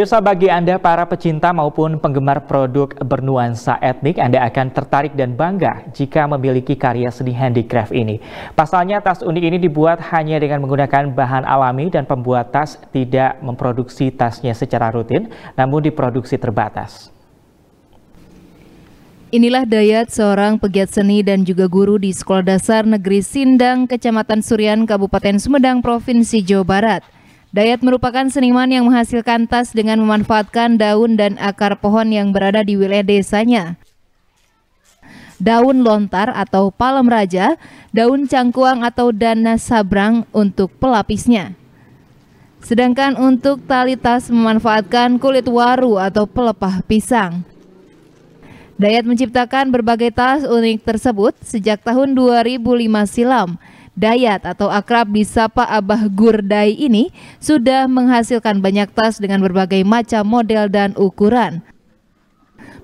Pemirsa bagi Anda para pecinta maupun penggemar produk bernuansa etnik, Anda akan tertarik dan bangga jika memiliki karya seni handicraft ini. Pasalnya tas unik ini dibuat hanya dengan menggunakan bahan alami dan pembuat tas tidak memproduksi tasnya secara rutin, namun diproduksi terbatas. Inilah Dayat, seorang pegiat seni dan juga guru di Sekolah Dasar Negeri Sindang, Kecamatan Surian, Kabupaten Sumedang, Provinsi Jawa Barat. Dayat merupakan seniman yang menghasilkan tas dengan memanfaatkan daun dan akar pohon yang berada di wilayah desanya. Daun lontar atau palem raja, daun cangkuang atau dana sabrang untuk pelapisnya. Sedangkan untuk tali tas memanfaatkan kulit waru atau pelepah pisang. Dayat menciptakan berbagai tas unik tersebut sejak tahun 2005 silam Dayat atau akrab disapa Abah Gurdai ini sudah menghasilkan banyak tas dengan berbagai macam model dan ukuran.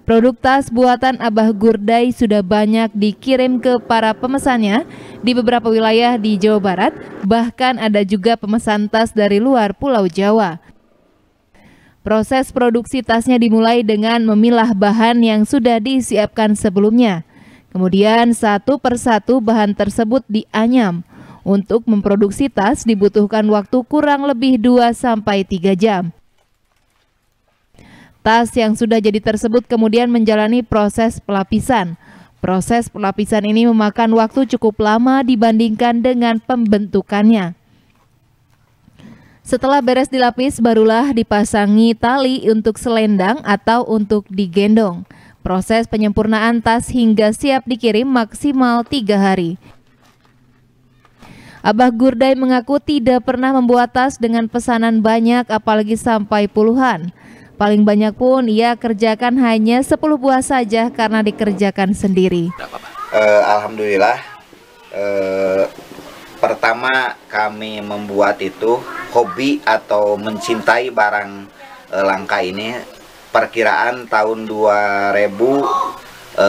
Produk tas buatan Abah Gurdai sudah banyak dikirim ke para pemesannya di beberapa wilayah di Jawa Barat, bahkan ada juga pemesan tas dari luar Pulau Jawa. Proses produksi tasnya dimulai dengan memilah bahan yang sudah disiapkan sebelumnya. Kemudian satu persatu bahan tersebut dianyam. Untuk memproduksi tas dibutuhkan waktu kurang lebih 2 3 jam. Tas yang sudah jadi tersebut kemudian menjalani proses pelapisan. Proses pelapisan ini memakan waktu cukup lama dibandingkan dengan pembentukannya. Setelah beres dilapis, barulah dipasangi tali untuk selendang atau untuk digendong. Proses penyempurnaan tas hingga siap dikirim maksimal tiga hari. Abah Gurdai mengaku tidak pernah membuat tas dengan pesanan banyak apalagi sampai puluhan. Paling banyak pun ia kerjakan hanya 10 buah saja karena dikerjakan sendiri. Uh, Alhamdulillah, uh, pertama kami membuat itu hobi atau mencintai barang uh, langka ini perkiraan tahun 2005 2006 eh,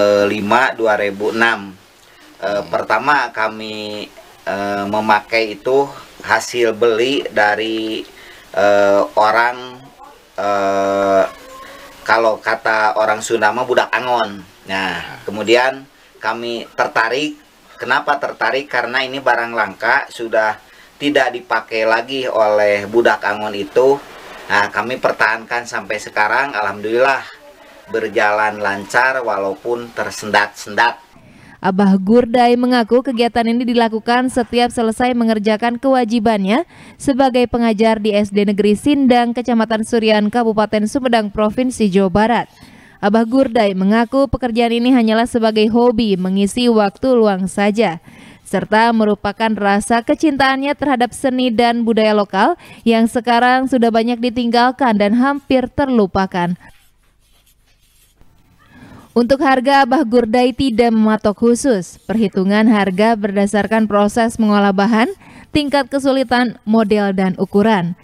eh, hmm. pertama kami eh, memakai itu hasil beli dari orang kalau kata orang Sunda mah budak angon nah hmm. kemudian kami tertarik kenapa tertarik karena ini barang langka sudah tidak dipakai lagi oleh budak angon itu Nah, kami pertahankan sampai sekarang alhamdulillah berjalan lancar walaupun tersendat-sendat. Abah Gurdai mengaku kegiatan ini dilakukan setiap selesai mengerjakan kewajibannya sebagai pengajar di SD Negeri Sindang, Kecamatan Surian, Kabupaten Sumedang, Provinsi Jawa Barat. Abah Gurdai mengaku pekerjaan ini hanyalah sebagai hobi mengisi waktu luang saja serta merupakan rasa kecintaannya terhadap seni dan budaya lokal yang sekarang sudah banyak ditinggalkan dan hampir terlupakan. Untuk harga abah gurdai tidak mematok khusus. Perhitungan harga berdasarkan proses mengolah bahan, tingkat kesulitan, model, dan ukuran.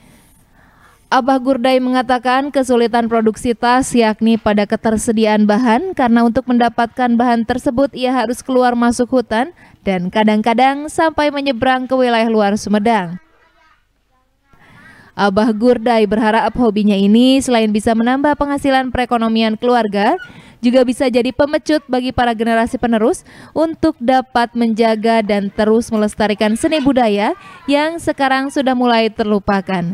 Abah Gurdai mengatakan kesulitan produksi tas yakni pada ketersediaan bahan karena untuk mendapatkan bahan tersebut ia harus keluar masuk hutan dan kadang-kadang sampai menyeberang ke wilayah luar Sumedang. Abah Gurdai berharap hobinya ini selain bisa menambah penghasilan perekonomian keluarga, juga bisa jadi pemecut bagi para generasi penerus untuk dapat menjaga dan terus melestarikan seni budaya yang sekarang sudah mulai terlupakan.